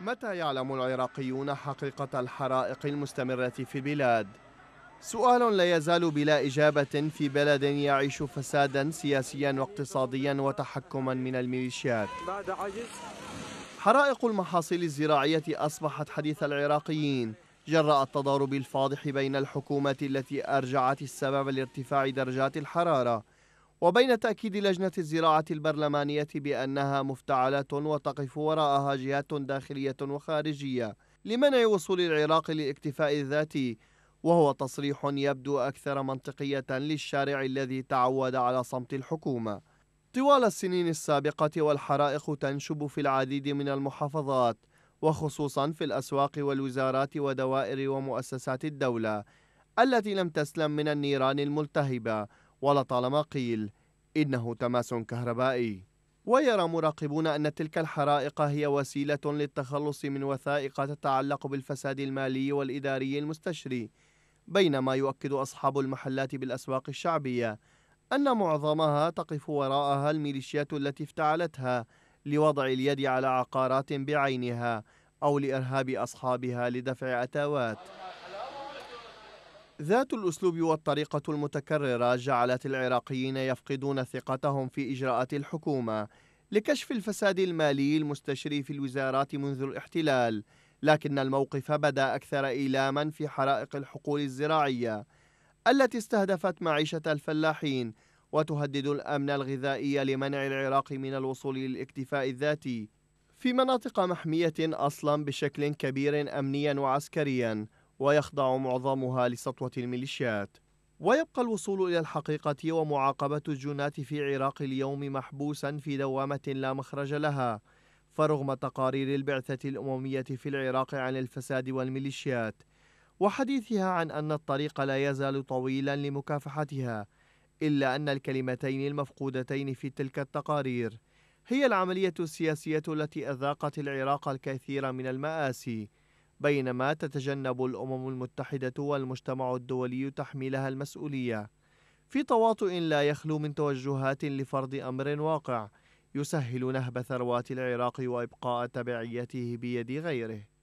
متى يعلم العراقيون حقيقة الحرائق المستمرة في البلاد؟ سؤال لا يزال بلا إجابة في بلد يعيش فسادا سياسيا واقتصاديا وتحكما من الميليشيات حرائق المحاصيل الزراعية أصبحت حديث العراقيين جراء التضارب الفاضح بين الحكومة التي أرجعت السبب لارتفاع درجات الحرارة وبين تأكيد لجنة الزراعة البرلمانية بأنها مفتعلات وتقف وراءها جهات داخلية وخارجية لمنع وصول العراق للاكتفاء الذاتي وهو تصريح يبدو أكثر منطقية للشارع الذي تعود على صمت الحكومة طوال السنين السابقة والحرائق تنشب في العديد من المحافظات وخصوصا في الأسواق والوزارات ودوائر ومؤسسات الدولة التي لم تسلم من النيران الملتهبة ولطالما قيل إنه تماس كهربائي ويرى مراقبون أن تلك الحرائق هي وسيلة للتخلص من وثائق تتعلق بالفساد المالي والإداري المستشري بينما يؤكد أصحاب المحلات بالأسواق الشعبية أن معظمها تقف وراءها الميليشيات التي افتعلتها لوضع اليد على عقارات بعينها أو لإرهاب أصحابها لدفع أتاوات ذات الأسلوب والطريقة المتكررة جعلت العراقيين يفقدون ثقتهم في إجراءات الحكومة لكشف الفساد المالي المستشري في الوزارات منذ الاحتلال لكن الموقف بدا أكثر إيلاما في حرائق الحقول الزراعية التي استهدفت معيشة الفلاحين وتهدد الأمن الغذائي لمنع العراق من الوصول للاكتفاء الذاتي في مناطق محمية أصلا بشكل كبير أمنيا وعسكريا ويخضع معظمها لسطوة الميليشيات ويبقى الوصول إلى الحقيقة ومعاقبة الجنات في عراق اليوم محبوسا في دوامة لا مخرج لها فرغم تقارير البعثة الأممية في العراق عن الفساد والميليشيات وحديثها عن أن الطريق لا يزال طويلا لمكافحتها إلا أن الكلمتين المفقودتين في تلك التقارير هي العملية السياسية التي أذاقت العراق الكثير من المآسي بينما تتجنب الأمم المتحدة والمجتمع الدولي تحميلها المسؤولية في تواطؤ لا يخلو من توجهات لفرض أمر واقع يسهل نهب ثروات العراق وإبقاء تبعيته بيد غيره